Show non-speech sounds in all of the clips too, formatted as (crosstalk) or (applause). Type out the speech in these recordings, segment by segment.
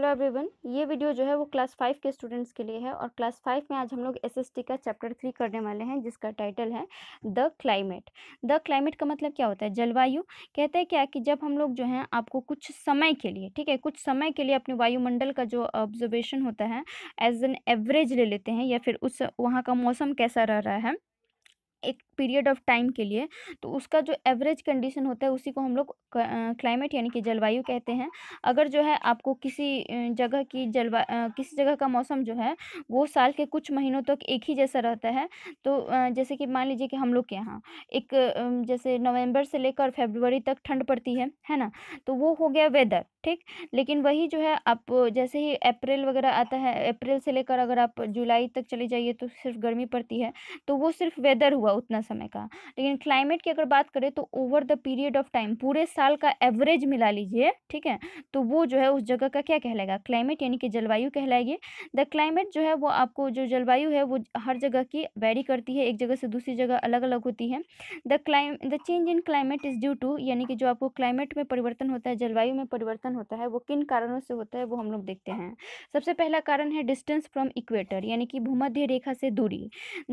hello everyone ये video जो है वो क्लास फाइव के स्टूडेंट्स के लिए है और क्लास फाइव में आज हम लोग एसएसटी का चैप्टर थ्री करने वाले हैं जिसका टाइटल है द क्लाइमेट द क्लाइमेट का मतलब क्या होता है जलवायु कहते हैं क्या कि जब हम लोग जो है आपको कुछ समय के लिए ठीक है कुछ समय के लिए अपने वायुमंडल का जो ऑब्जर्वेशन होता है एज एन एवरेज ले लेते हैं या फिर उस वहाँ का मौसम कैसा रह रहा है एक पीरियड ऑफ टाइम के लिए तो उसका जो एवरेज कंडीशन होता है उसी को हम लोग क्लाइमेट यानी कि जलवायु कहते हैं अगर जो है आपको किसी जगह की जलवा किसी जगह का मौसम जो है वो साल के कुछ महीनों तक तो एक ही जैसा रहता है तो जैसे कि मान लीजिए कि हम लोग के यहाँ एक जैसे नवंबर से लेकर फेबरवरी तक ठंड पड़ती है है ना तो वो हो गया वेदर ठीक लेकिन वही जो है आप जैसे ही अप्रैल वगैरह आता है अप्रैल से लेकर अगर आप जुलाई तक चले जाइए तो सिर्फ गर्मी पड़ती है तो वो सिर्फ वेदर हुआ उतना समय का लेकिन क्लाइमेट की अगर बात करें तो over the period of time पूरे साल का एवरेज मिला लीजिए ठीक है तो वो जो है उस जगह का क्या कहलाएगा क्लाइमेट यानी कि जलवायु कहलाएगी द क्लाइमेट जो है वो आपको जो जलवायु है वो हर जगह की वेरी करती है एक जगह से दूसरी जगह अलग अलग होती है the clime the change in climate is due to यानी कि जो आपको क्लाइमेट में परिवर्तन होता है जलवायु में परिवर्तन होता है वो किन कारणों से होता है वो हम लोग देखते हैं सबसे पहला कारण है डिस्टेंस फ्रॉम इक्वेटर यानी कि भूमध्य रेखा से दूरी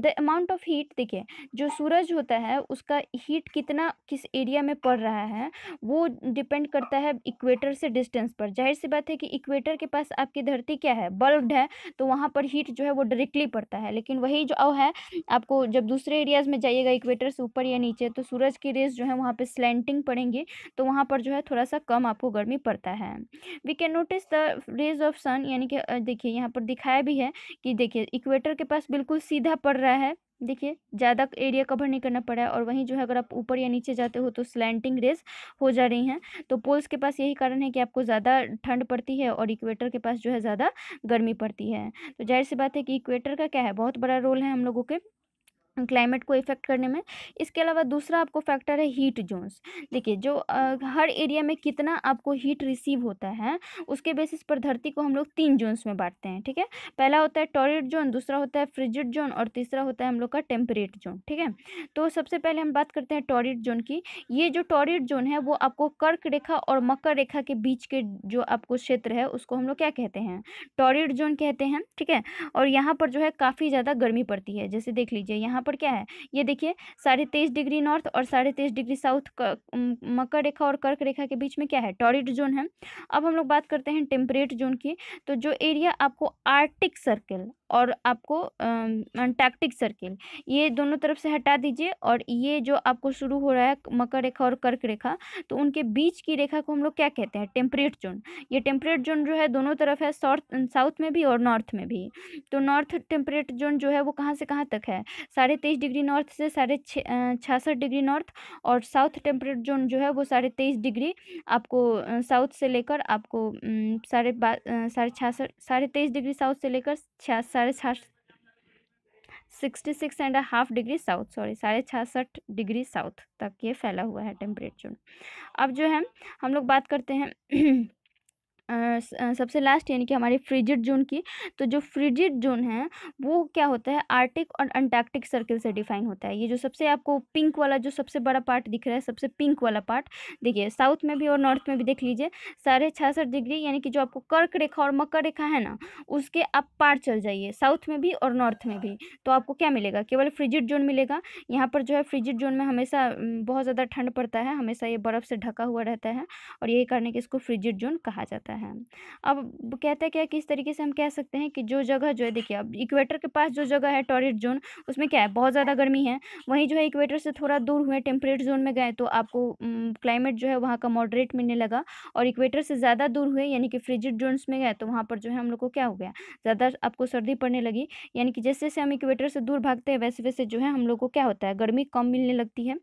द अमाउंट ऑफ हीट देखिए जो सूर्य सूरज होता है उसका हीट कितना किस एरिया में पड़ रहा है वो डिपेंड करता है इक्वेटर से डिस्टेंस पर जाहिर सी बात है कि इक्वेटर के पास आपकी धरती क्या है बल्ब है तो वहाँ पर हीट जो है वो डायरेक्टली पड़ता है लेकिन वही जो अव है आपको जब दूसरे एरियाज़ में जाइएगा इक्वेटर से ऊपर या नीचे तो सूरज की रेस जो है वहाँ पर स्लेंटिंग पड़ेंगी तो वहाँ पर जो है थोड़ा सा कम आपको गर्मी पड़ता है we can notice the rays of sun यानी कि देखिए यहाँ पर दिखाया भी है कि देखिए इक्वेटर के पास बिल्कुल सीधा पड़ रहा है देखिए ज़्यादा एरिया कवर नहीं करना पड़ा है और वहीं जो है अगर आप ऊपर या नीचे जाते हो तो स्लैंटिंग रेस हो जा रही हैं तो पोल्स के पास यही कारण है कि आपको ज़्यादा ठंड पड़ती है और इक्वेटर के पास जो है ज़्यादा गर्मी पड़ती है तो जाहिर सी बात है कि इक्वेटर का क्या है बहुत बड़ा रोल है हम लोगों के क्लाइमेट को इफेक्ट करने में इसके अलावा दूसरा आपको फैक्टर है हीट जोन्स देखिए जो आ, हर एरिया में कितना आपको हीट रिसीव होता है उसके बेसिस पर धरती को हम लोग तीन जोन्स में बांटते हैं ठीक है पहला होता है टॉरिड जोन दूसरा होता है फ्रिजिड जोन और तीसरा होता है हम लोग का टेम्परेट जोन ठीक है तो सबसे पहले हम बात करते हैं टॉरिड जोन की ये जो टॉरिड जोन है वो आपको कर्क रेखा और मकर रेखा के बीच के जो आपको क्षेत्र है उसको हम लोग क्या कहते हैं टॉरिड जोन कहते हैं ठीक है और यहाँ पर जो है काफ़ी ज़्यादा गर्मी पड़ती है जैसे देख लीजिए यहाँ पर क्या है ये देखिए साढ़े तेईस डिग्री नॉर्थ और साढ़े तेईस डिग्री साउथ मकर रेखा और कर्क रेखा के बीच में क्या है टॉरिड जोन है अब हम लोग बात करते हैं टेम्परेट जोन की तो जो एरिया आपको आर्टिक सर्कल और आपको टैक्टिक सर्किल ये दोनों तरफ से हटा दीजिए और ये जो आपको शुरू हो रहा है मकर रेखा और कर्क रेखा तो उनके बीच की रेखा को हम लोग क्या कहते हैं टेम्परेट जोन ये टेम्परेट जोन जो है दोनों तरफ है साउथ में भी और नॉर्थ में भी तो नॉर्थ टेम्परेट जोन जो है वो कहाँ से कहाँ तक है साढ़े तेईस डिग्री नॉर्थ से साढ़े छियासठ डिग्री नॉर्थ और साउथ टेम्परेट जोन जो है वो साढ़े तेईस डिग्री आपको साउथ से लेकर आपको साढ़े साढ़े छियासठ साढ़े तेईस डिग्री साउथ से लेकर छियासठ साढ़े छः sixty six and half degree south sorry साढ़े छासठ डिग्री साउथ तक ये फैला हुआ है टेम्परेचर अब जो है हम लोग बात करते हैं (clears throat) सबसे लास्ट यानी कि हमारी फ्रिजिड जोन की तो जो फ्रिजिड जोन है वो क्या होता है आर्टिक और अंटार्कटिक सर्किल से डिफाइन होता है ये जो सबसे आपको पिंक वाला जो सबसे बड़ा पार्ट दिख रहा है सबसे पिंक वाला पार्ट देखिए साउथ में भी और नॉर्थ में भी देख लीजिए साढ़े छियासठ डिग्री यानी कि जो आपको कर्क रेखा और मकर रेखा है ना उसके आप पार चल जाइए साउथ में भी और नॉर्थ में भी तो आपको क्या मिलेगा केवल फ्रिजिड जोन मिलेगा यहाँ पर जो है फ्रिजिड जोन में हमेशा बहुत ज़्यादा ठंड पड़ता है हमेशा ये बर्फ़ से ढका हुआ रहता है और यही कारण है कि इसको फ्रिजिड जोन कहा जाता है है अब कहते हैं क्या किस तरीके से हम कह सकते हैं कि जो जगह जो है देखिए अब इक्वेटर के पास जो जगह है टॉरिट जोन उसमें क्या है बहुत ज़्यादा गर्मी है वहीं जो है इक्वेटर से थोड़ा दूर हुए टेम्परेट जोन में गए तो आपको क्लाइमेट जो है वहाँ का मॉडरेट मिलने लगा और इक्वेटर से ज़्यादा दूर हुए यानी कि फ्रिजिड जोन्स में गए तो वहाँ पर जो है हम लोग को क्या हो गया ज़्यादा आपको सर्दी पड़ने लगी यानी कि जैसे जैसे हम इक्वेटर से दूर भागते हैं वैसे वैसे जो है हम लोग को क्या होता है गर्मी कम मिलने लगती है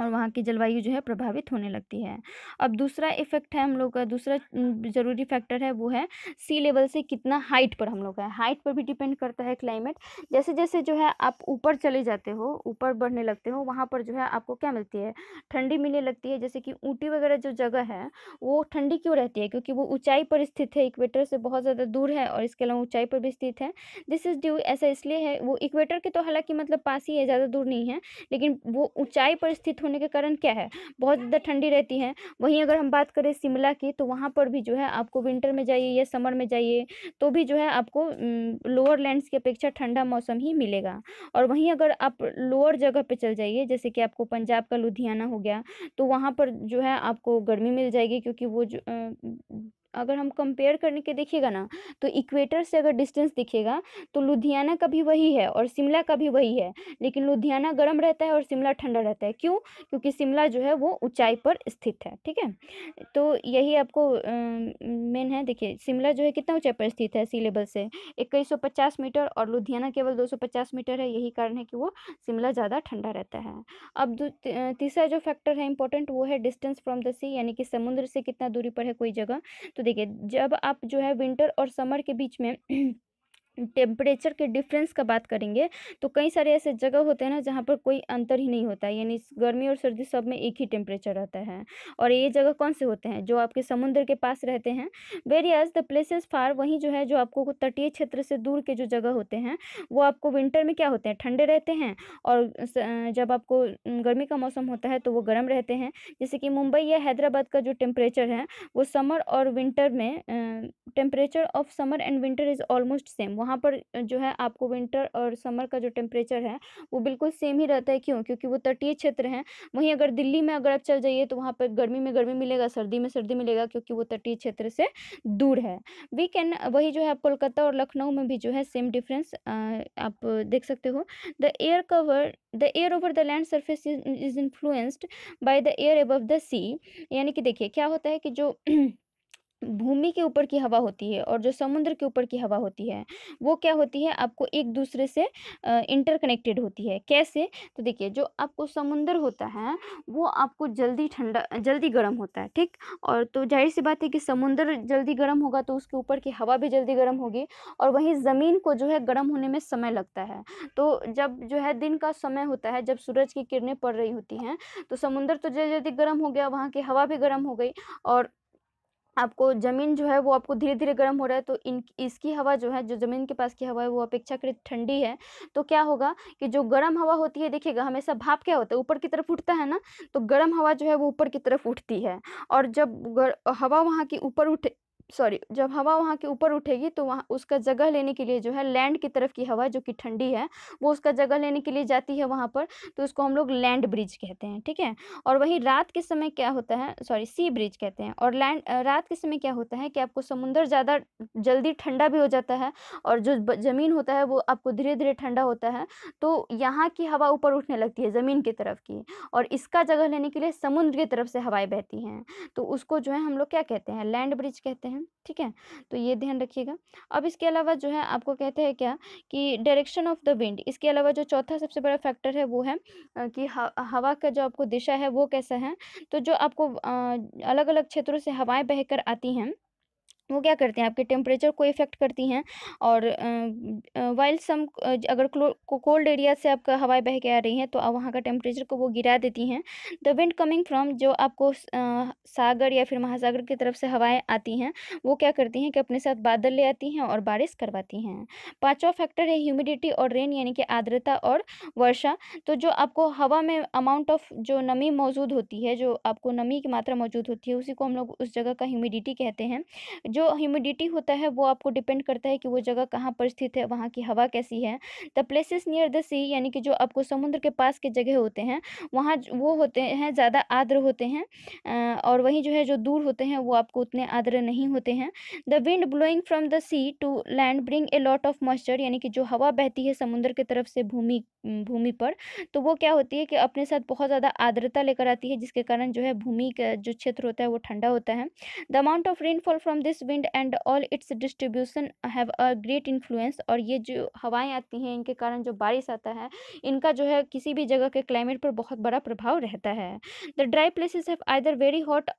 और वहाँ की जलवायु जो है प्रभावित होने लगती है अब दूसरा इफेक्ट है हम लोग का दूसरा ज़रूरी फैक्टर है वो है सी लेवल से कितना हाइट पर हम लोग है हाइट पर भी डिपेंड करता है क्लाइमेट जैसे जैसे जो है आप ऊपर चले जाते हो ऊपर बढ़ने लगते हो वहाँ पर जो है आपको क्या मिलती है ठंडी मिलने लगती है जैसे कि ऊँटी वगैरह जो जगह है वो ठंडी क्यों रहती है क्योंकि वो ऊँचाई पर स्थित है इक्वेटर से बहुत ज़्यादा दूर है और इसके अलावा ऊँचाई पर भी स्थित है दिस इज़ ड्यू ऐसा इसलिए है वो इक्वेटर के तो हालाँकि मतलब पास ही है ज़्यादा दूर नहीं है लेकिन वो ऊँचाई पर स्थित होने के कारण क्या है बहुत ज़्यादा ठंडी रहती है वहीं अगर हम बात करें शिमला की तो वहाँ पर भी जो है आपको विंटर में जाइए या समर में जाइए तो भी जो है आपको लोअर लैंड्स की अपेक्षा ठंडा मौसम ही मिलेगा और वहीं अगर आप लोअर जगह पर चल जाइए जैसे कि आपको पंजाब का लुधियाना हो गया तो वहाँ पर जो है आपको गर्मी मिल जाएगी क्योंकि वो जो अगर हम कंपेयर करने के देखिएगा ना तो इक्वेटर से अगर डिस्टेंस दिखेगा तो लुधियाना का भी वही है और शिमला का भी वही है लेकिन लुधियाना गर्म रहता है और शिमला ठंडा रहता है क्यों क्योंकि शिमला जो है वो ऊंचाई पर स्थित है ठीक है तो यही आपको मेन है देखिए शिमला जो है कितना ऊँचाई पर स्थित है सी लेवल से इक्कीस मीटर और लुधियाना केवल दो मीटर है यही कारण है कि वो शिमला ज़्यादा ठंडा रहता है अब तीसरा जो फैक्टर है इंपॉर्टेंट वो है डिस्टेंस फ्रॉम द सी यानी कि समुद्र से कितना दूरी पर है कोई जगह तो देखिए जब आप जो है विंटर और समर के बीच में (clears throat) टेम्परेचर के डिफरेंस का बात करेंगे तो कई सारे ऐसे जगह होते हैं ना जहाँ पर कोई अंतर ही नहीं होता है यानी गर्मी और सर्दी सब में एक ही टेम्परेचर रहता है और ये जगह कौन से होते हैं जो आपके समुद्र के पास रहते हैं वेरियाज द प्लेसेस फार वहीं जो है जो आपको तटीय क्षेत्र से दूर के जो जगह होते हैं वो आपको विंटर में क्या होते हैं ठंडे रहते हैं और जब आपको गर्मी का मौसम होता है तो वो गर्म रहते हैं जैसे कि मुंबई या हैदराबाद का जो टेम्परेचर है वो समर और विंटर में temperature of summer and winter is almost same वहाँ पर जो है आपको विंटर और समर का जो टेम्परेचर है वो बिल्कुल सेम ही रहता है क्यों क्योंकि वो तटीय क्षेत्र हैं वहीं अगर दिल्ली में अगर आप चल जाइए तो वहाँ पर गर्मी में गर्मी मिलेगा सर्दी में सर्दी मिलेगा क्योंकि वो तटीय क्षेत्र से दूर है वी कैन वही जो है आप कोलकाता और लखनऊ में भी जो है सेम डिफरेंस आप देख सकते हो the air cover the air over the land surface is influenced by the air above the sea यानी कि देखिए क्या होता है कि जो (clears throat) भूमि के ऊपर की हवा होती है और जो समुद्र के ऊपर की हवा होती है वो क्या होती है आपको एक दूसरे से इंटरकनेक्टेड होती है कैसे तो देखिए जो आपको समुद्र होता है वो आपको जल्दी ठंडा जल्दी गर्म होता है ठीक और तो जाहिर सी बात है कि समुद्र जल्दी गर्म होगा तो उसके ऊपर की हवा भी जल्दी गर्म होगी और वहीं ज़मीन को जो है गर्म होने में समय लगता है तो जब जो है दिन का समय होता है जब सूरज की किरणें पड़ रही होती हैं तो समुद्र तो जल्दी जल्दी गर्म हो गया वहाँ की हवा भी गर्म हो गई और आपको ज़मीन जो है वो आपको धीरे धीरे गर्म हो रहा है तो इन इसकी हवा जो है जो ज़मीन के पास की हवा है वो अपेक्षाकृत ठंडी है तो क्या होगा कि जो गर्म हवा होती है देखिएगा हमेशा भाप क्या होता है ऊपर की तरफ उठता है ना तो गर्म हवा जो है वो ऊपर की तरफ उठती है और जब हवा वहाँ की ऊपर उठ सॉरी जब हवा वहाँ के ऊपर उठेगी तो वहाँ उसका जगह लेने के लिए जो है लैंड की तरफ की हवा जो कि ठंडी है वो उसका जगह लेने के लिए जाती है वहाँ पर तो उसको हम लोग लैंड ब्रिज कहते हैं ठीक है और वहीं रात के समय क्या होता है सॉरी सी ब्रिज कहते हैं और लैंड रात के समय क्या होता है कि आपको समुंदर ज़्यादा जल्दी ठंडा भी हो जाता है और जो ज़मीन होता है वो आपको धीरे धीरे ठंडा होता है तो यहाँ की हवा ऊपर उठने लगती है ज़मीन की तरफ की और इसका जगह लेने के लिए समुद्र की तरफ से हवाएँ बहती हैं तो उसको जो है हम लोग क्या कहते हैं लैंड ब्रिज कहते हैं हैं ठीक है तो ये ध्यान रखिएगा अब इसके अलावा जो है आपको कहते हैं क्या कि डायरेक्शन ऑफ द विंड इसके अलावा जो चौथा सबसे बड़ा फैक्टर है वो है कि हवा का जो आपको दिशा है वो कैसा है तो जो आपको अलग अलग क्षेत्रों से हवाएं बहकर आती हैं वो क्या करते हैं आपके टेम्परेचर को इफ़ेक्ट करती हैं और वाइल्ड सम अगर कोल्ड एरिया से आपका हवाएं बह के आ रही हैं तो वहाँ का टेम्परेचर को वो गिरा देती हैं द विंड कमिंग फ्रॉम जो आपको सागर या फिर महासागर की तरफ से हवाएं आती हैं वो क्या करती हैं कि अपने साथ बादल ले आती हैं और बारिश करवाती हैं पाँचवा फैक्टर है ह्यूमिडिटी और रेन यानी कि आर्द्रता और वर्षा तो जो आपको हवा में अमाउंट ऑफ जो नमी मौजूद होती है जो आपको नमी की मात्रा मौजूद होती है उसी को हम लोग उस जगह का ह्यूमिडिटी कहते हैं जो ह्यूमिडिटी होता है वो आपको डिपेंड करता है कि वो जगह कहाँ पर स्थित है वहाँ की हवा कैसी है the places near the sea यानी कि जो आपको समुद्र के पास के जगह होते हैं वहाँ वो होते हैं ज़्यादा आर्द्र होते हैं और वहीं जो है जो दूर होते हैं वो आपको उतने आद्र नहीं होते हैं the wind blowing from the sea to land bring a lot of moisture यानी कि जो हवा बहती है समुद्र की तरफ से भूमि भूमि पर तो वो क्या होती है कि अपने साथ बहुत ज़्यादा आर्द्रता लेकर आती है जिसके कारण जो है भूमि का जो क्षेत्र होता है वो ठंडा होता है the amount of rainfall from this wind and all its distribution have a great influence और ये जो हवाएं आती हैं इनके कारण जो बारिश आता है इनका जो है किसी भी जगह के क्लाइमेट पर बहुत बड़ा प्रभाव रहता है the dry places have either very hot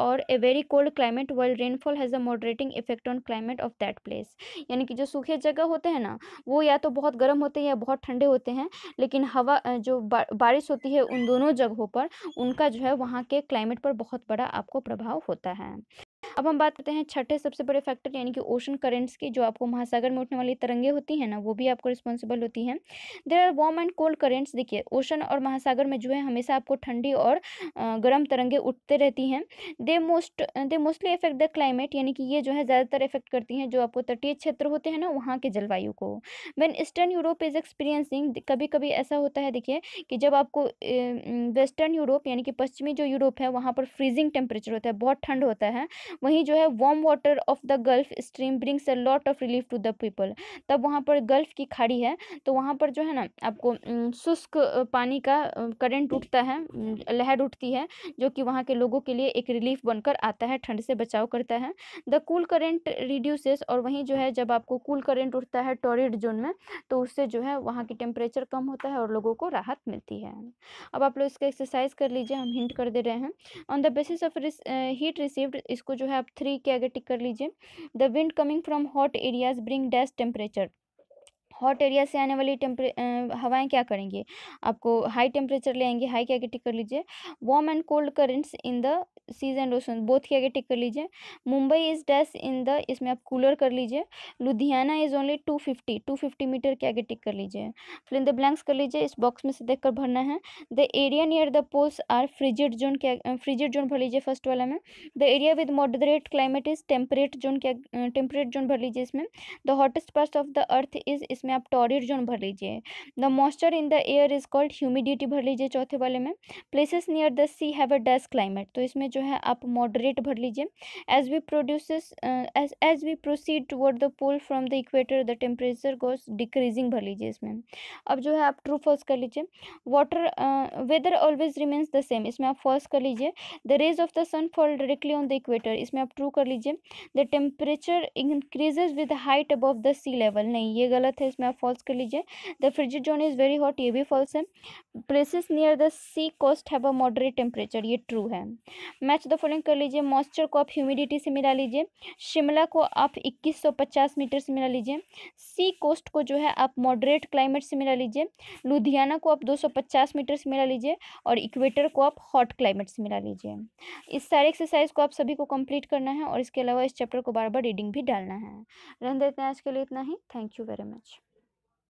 और a very cold climate world rainfall has a moderating effect on climate of that place यानी कि जो सूखे जगह होते हैं ना वो या तो बहुत गर्म होते हैं या बहुत ठंडे होते हैं लेकिन हवा जो बारिश होती है उन दोनों जगहों पर उनका जो है वहाँ के क्लाइमेट पर बहुत बड़ा आपको प्रभाव होता है अब हम बात करते हैं छठे सबसे बड़े फैक्टर यानी कि ओशन करेंट्स की जो आपको महासागर में उठने वाली तरंगे होती हैं ना वो भी आपको रिस्पॉन्सिबल होती हैं there are warm and cold currents देखिए ओशन और महासागर में जो है हमेशा आपको ठंडी और गर्म तरंगे उठते रहती हैं they most they mostly effect the climate यानी कि ये जो है ज़्यादातर इफेक्ट करती हैं जो आपको तटीय क्षेत्र होते हैं ना वहाँ के जलवायु को when eastern Europe is experiencing कभी कभी ऐसा होता है देखिए कि जब आपको वेस्टर्न यूरोप यानी कि पश्चिमी जो यूरोप है वहाँ पर फ्रीजिंग टेम्परेचर होता है बहुत ठंड होता है वहीं जो है warm water of the Gulf Stream brings a lot of relief to the people तब वहाँ पर गल्फ की खाड़ी है तो वहाँ पर जो है ना आपको शुष्क पानी का करंट उठता है लहर उठती है जो कि वहाँ के लोगों के लिए एक रिलीफ बनकर आता है ठंड से बचाव करता है द कूल करेंट रिड्यूसेस और वहीं जो है जब आपको कूल करेंट उठता है टॉरिड जोन में तो उससे जो है वहाँ की टेम्परेचर कम होता है और लोगों को राहत मिलती है अब आप लोग इसका एक्सरसाइज कर लीजिए हम हिंट कर दे रहे हैं on the basis of heat received इसको जो है है आप थ्री के आगे टिक कर लीजिए the wind coming from hot areas bring dash temperature hot area से आने वाली टेम्परे हवाएं क्या करेंगे आपको हाई टेम्परेचर ले आएंगे हाई क्या टिक कर लीजिए warm and cold currents in the seas and ocean both के आगे टिक कर लीजिए Mumbai is dash in the इसमें आप कूलर कर लीजिए Ludhiana is only two fifty two fifty meter के आगे टिक कर लीजिए फिर इन द ब्लैंक्स कर लीजिए इस बॉक्स में से देख कर भरना है the area near the poles are frigid zone क्या फ्रिजिड जोन भर लीजिए फर्स्ट वाला में the area with moderate climate is temperate zone क्या टेम्परेट जोन भर लीजिए इसमें the hottest part of the earth is इसमें इसमें आप टॉरिड जोन भर लीजिए the moisture in the air is called humidity भर लीजिए चौथे वाले में places near the sea have a desk climate तो इसमें जो है आप मॉडरेट भर लीजिए as we produces as we proceed toward the pole from the equator the temperature goes decreasing भर लीजिए इसमें अब जो है आप ट्रू फॉल्स कर लीजिए water weather always remains the same इसमें आप फॉल्स कर लीजिए the rays of the sun fall directly on the equator इसमें आप ट्रू कर लीजिए the temperature increases with height above the sea level नहीं ये गलत है इसमें इसमें आप फॉल्स कर लीजिए the fridge zone is very hot ये भी फॉल्स है places near the sea coast have a moderate temperature ये ट्रू है मैच द फॉलोइंग कर लीजिए मॉइस्चर को आप ह्यूमिडिटी से मिला लीजिए शिमला को आप इक्कीस मीटर से मिला लीजिए सी कोस्ट को जो है आप मॉडरेट क्लाइमेट से मिला लीजिए लुधियाना को आप दो मीटर से मिला लीजिए और इक्वेटर को आप हॉट क्लाइमेट से मिला लीजिए इस सारे एक्सरसाइज को आप सभी को कंप्लीट करना है और इसके अलावा इस चैप्टर को बार बार रीडिंग भी डालना है रहने देते हैं आज के लिए इतना ही थैंक यू वेरी मच